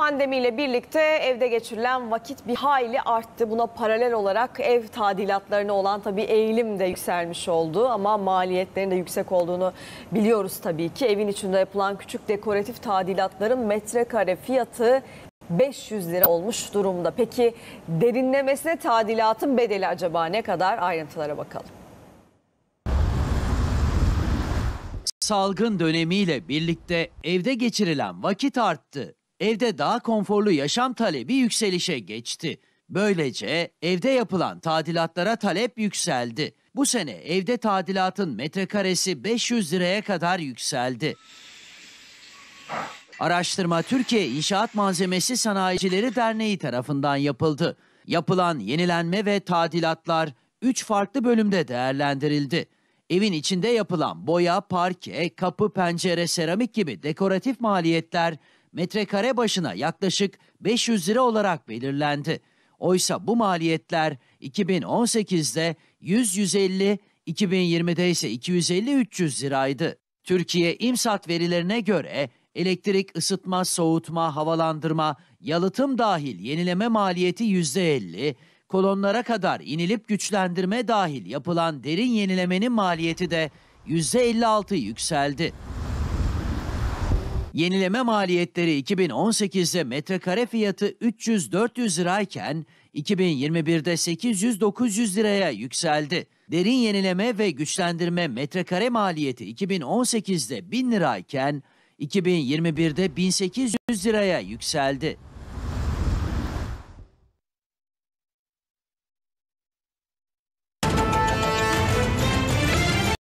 Pandemiyle birlikte evde geçirilen vakit bir hayli arttı. Buna paralel olarak ev tadilatlarına olan tabii eğilim de yükselmiş oldu ama maliyetlerin de yüksek olduğunu biliyoruz tabii ki. Evin içinde yapılan küçük dekoratif tadilatların metrekare fiyatı 500 lira olmuş durumda. Peki derinlemesine tadilatın bedeli acaba ne kadar? Ayrıntılara bakalım. Salgın dönemiyle birlikte evde geçirilen vakit arttı evde daha konforlu yaşam talebi yükselişe geçti. Böylece evde yapılan tadilatlara talep yükseldi. Bu sene evde tadilatın metrekaresi 500 liraya kadar yükseldi. Araştırma Türkiye İnşaat Malzemesi Sanayicileri Derneği tarafından yapıldı. Yapılan yenilenme ve tadilatlar 3 farklı bölümde değerlendirildi. Evin içinde yapılan boya, parke, kapı, pencere, seramik gibi dekoratif maliyetler metrekare başına yaklaşık 500 lira olarak belirlendi. Oysa bu maliyetler 2018'de 100-150, 2020'de ise 250-300 liraydı. Türkiye imsat verilerine göre elektrik, ısıtma, soğutma, havalandırma, yalıtım dahil yenileme maliyeti %50, kolonlara kadar inilip güçlendirme dahil yapılan derin yenilemenin maliyeti de %56 yükseldi. Yenileme maliyetleri 2018'de metrekare fiyatı 300-400 lirayken 2021'de 800-900 liraya yükseldi. Derin yenileme ve güçlendirme metrekare maliyeti 2018'de 1000 lirayken 2021'de 1800 liraya yükseldi.